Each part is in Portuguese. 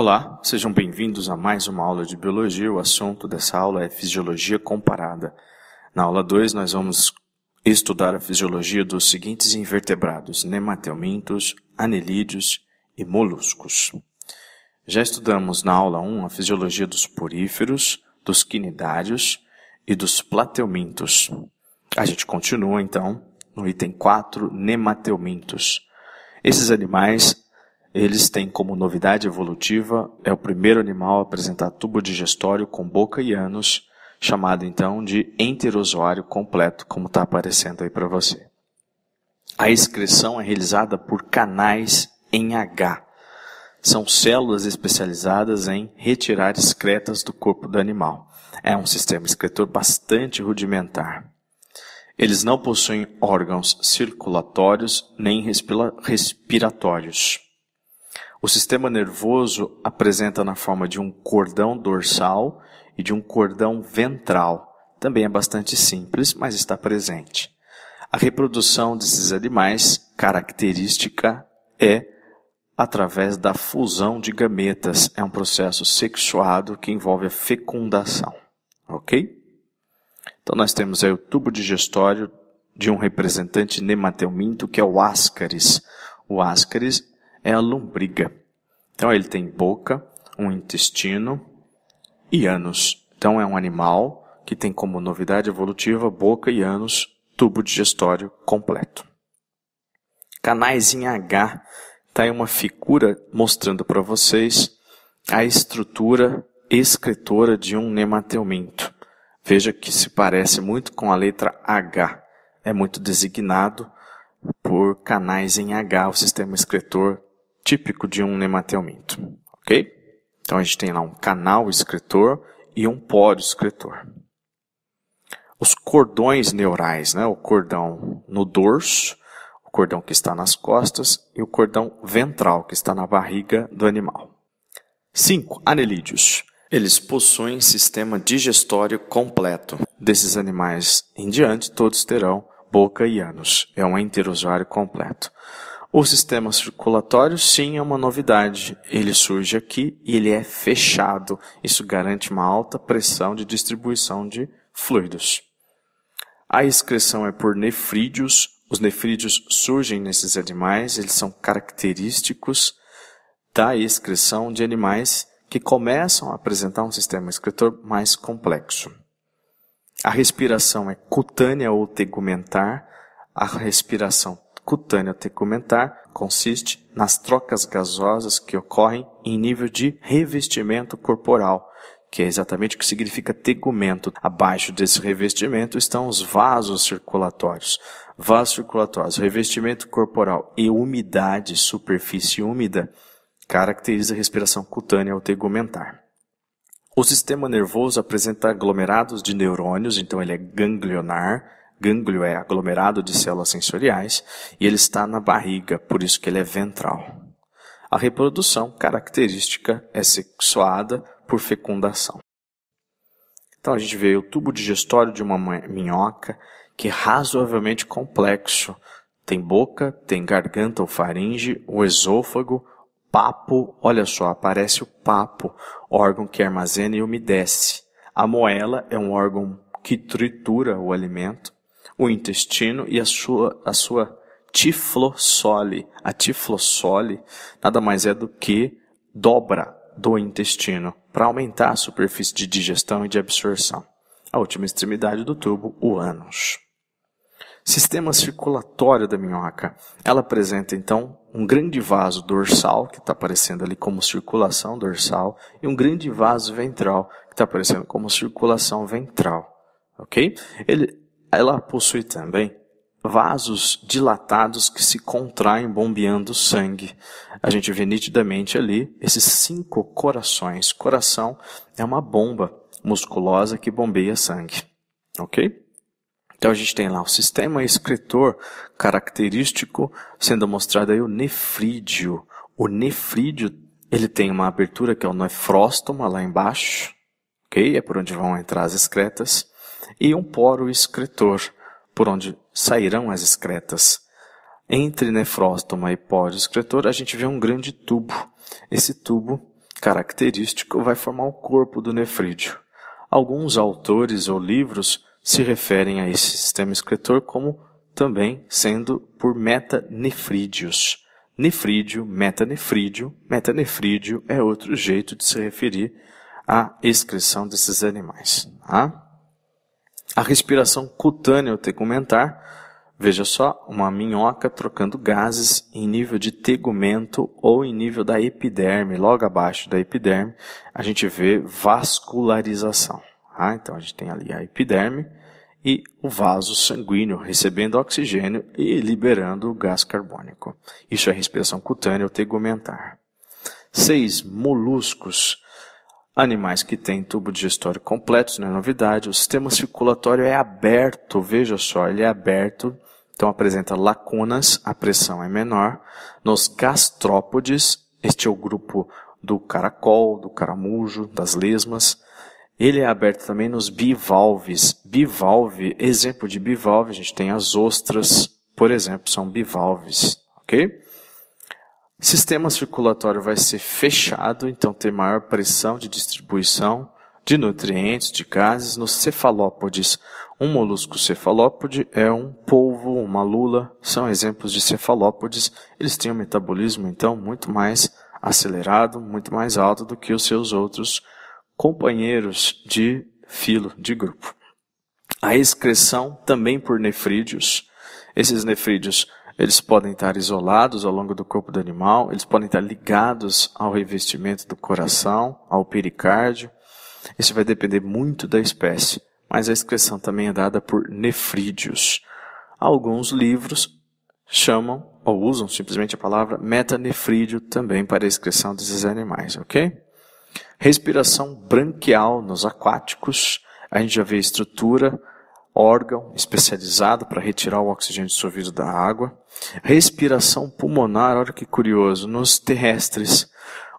Olá, sejam bem-vindos a mais uma aula de Biologia. O assunto dessa aula é Fisiologia Comparada. Na aula 2, nós vamos estudar a fisiologia dos seguintes invertebrados, nematelmintos, anelídeos e moluscos. Já estudamos na aula 1 um a fisiologia dos poríferos, dos quinidários e dos plateumintos. A gente continua, então, no item 4, nematelmintos. Esses animais eles têm como novidade evolutiva é o primeiro animal a apresentar tubo digestório com boca e ânus, chamado então de enterozoário completo, como está aparecendo aí para você. A excreção é realizada por canais em H. São células especializadas em retirar excretas do corpo do animal. É um sistema excretor bastante rudimentar. Eles não possuem órgãos circulatórios nem respiratórios. O sistema nervoso apresenta na forma de um cordão dorsal e de um cordão ventral. Também é bastante simples, mas está presente. A reprodução desses animais característica é através da fusão de gametas. É um processo sexuado que envolve a fecundação. Ok? Então nós temos aí o tubo digestório de um representante nematelminto que é o ascaris. O ascaris é a lombriga. Então ele tem boca, um intestino e ânus. Então é um animal que tem como novidade evolutiva boca e ânus, tubo digestório completo. Canais em H. Está aí uma figura mostrando para vocês a estrutura escritora de um nemateuminto. Veja que se parece muito com a letra H. É muito designado por canais em H, o sistema escritor típico de um nematelminto, ok? Então a gente tem lá um canal escritor e um pódio escritor. Os cordões neurais, né? o cordão no dorso, o cordão que está nas costas e o cordão ventral, que está na barriga do animal. 5. Anelídeos. Eles possuem sistema digestório completo. Desses animais em diante, todos terão boca e ânus. É um enterozoário completo. O sistema circulatório, sim, é uma novidade. Ele surge aqui e ele é fechado. Isso garante uma alta pressão de distribuição de fluidos. A excreção é por nefrídeos. Os nefrídeos surgem nesses animais, eles são característicos da excreção de animais que começam a apresentar um sistema excretor mais complexo. A respiração é cutânea ou tegumentar. A respiração cutânea tegumentar consiste nas trocas gasosas que ocorrem em nível de revestimento corporal, que é exatamente o que significa tegumento. Abaixo desse revestimento estão os vasos circulatórios. Vasos circulatórios, revestimento corporal e umidade, superfície úmida, caracteriza a respiração cutânea ou tegumentar. O sistema nervoso apresenta aglomerados de neurônios, então ele é ganglionar, Gânglio é aglomerado de células sensoriais e ele está na barriga, por isso que ele é ventral. A reprodução característica é sexuada por fecundação. Então a gente vê o tubo digestório de uma minhoca, que é razoavelmente complexo. Tem boca, tem garganta ou faringe, o esôfago, papo, olha só, aparece o papo, órgão que armazena e umedece. A moela é um órgão que tritura o alimento o intestino e a sua, a sua tiflossole. A tiflossole nada mais é do que dobra do intestino para aumentar a superfície de digestão e de absorção. A última extremidade do tubo, o ânus. Sistema circulatório da minhoca. Ela apresenta então um grande vaso dorsal, que está aparecendo ali como circulação dorsal, e um grande vaso ventral, que está aparecendo como circulação ventral. Ok? Ele, ela possui também vasos dilatados que se contraem bombeando sangue. A gente vê nitidamente ali esses cinco corações. Coração é uma bomba musculosa que bombeia sangue. Ok? Então a gente tem lá o sistema excretor característico, sendo mostrado aí o nefrídeo. O nefrídeo, ele tem uma abertura que é o nefróstoma lá embaixo, ok? É por onde vão entrar as excretas e um poro excretor, por onde sairão as excretas. Entre nefróstoma e poro excretor, a gente vê um grande tubo. Esse tubo, característico, vai formar o corpo do nefrídeo. Alguns autores ou livros se referem a esse sistema excretor como também sendo por metanefrídeos. Nefrídeo, metanefrídeo, metanefrídeo é outro jeito de se referir à excreção desses animais. Tá? A respiração cutânea, ou tegumentar, veja só, uma minhoca trocando gases em nível de tegumento ou em nível da epiderme, logo abaixo da epiderme, a gente vê vascularização. Ah, então a gente tem ali a epiderme e o vaso sanguíneo recebendo oxigênio e liberando o gás carbônico. Isso é respiração cutânea ou tegumentar. 6. Moluscos. Animais que têm tubo digestório completo, isso não é novidade. O sistema circulatório é aberto, veja só, ele é aberto, então apresenta lacunas, a pressão é menor. Nos gastrópodes, este é o grupo do caracol, do caramujo, das lesmas. Ele é aberto também nos bivalves. Bivalve, exemplo de bivalve, a gente tem as ostras, por exemplo, são bivalves, ok? Sistema circulatório vai ser fechado, então tem maior pressão de distribuição de nutrientes, de gases nos cefalópodes. Um molusco cefalópode é um polvo, uma lula, são exemplos de cefalópodes. Eles têm um metabolismo, então, muito mais acelerado, muito mais alto do que os seus outros companheiros de filo, de grupo. A excreção também por nefrídeos. Esses nefrídeos eles podem estar isolados ao longo do corpo do animal, eles podem estar ligados ao revestimento do coração, ao pericárdio. Isso vai depender muito da espécie, mas a expressão também é dada por nefrídeos. Alguns livros chamam ou usam simplesmente a palavra metanefrídeo também para a excreção desses animais, ok? Respiração branquial nos aquáticos, a gente já vê a estrutura órgão especializado para retirar o oxigênio dissolvido da água, respiração pulmonar, olha que curioso, nos terrestres.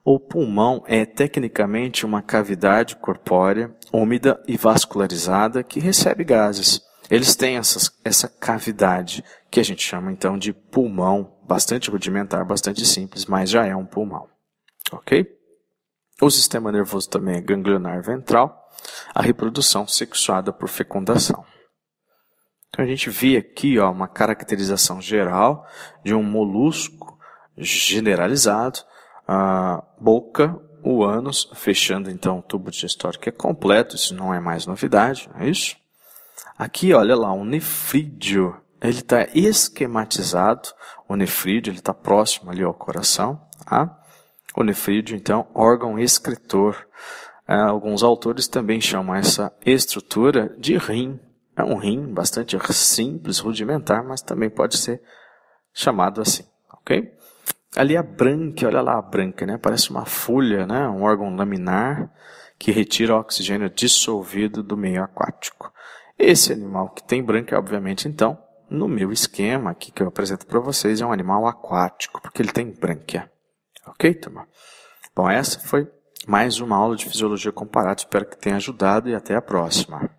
O pulmão é tecnicamente uma cavidade corpórea úmida e vascularizada que recebe gases. Eles têm essas, essa cavidade, que a gente chama então de pulmão, bastante rudimentar, bastante simples, mas já é um pulmão. Ok? O sistema nervoso também é ganglionar ventral, a reprodução sexuada por fecundação. Então a gente vê aqui ó, uma caracterização geral de um molusco generalizado, a boca, o ânus, fechando então o tubo digestório que é completo, isso não é mais novidade, não é isso? Aqui, olha lá, o nefrídeo, ele está esquematizado, o nefrídeo está próximo ali ao coração, tá? O nefrídeo, então, órgão excretor. É, alguns autores também chamam essa estrutura de rim, é um rim bastante simples, rudimentar, mas também pode ser chamado assim, ok? Ali a branca, olha lá a branca, né? Parece uma folha, né? Um órgão laminar que retira oxigênio dissolvido do meio aquático. Esse animal que tem branca, obviamente, então, no meu esquema aqui que eu apresento para vocês, é um animal aquático, porque ele tem branquia. Ok, turma? Bom, essa foi mais uma aula de fisiologia comparada. Espero que tenha ajudado e até a próxima.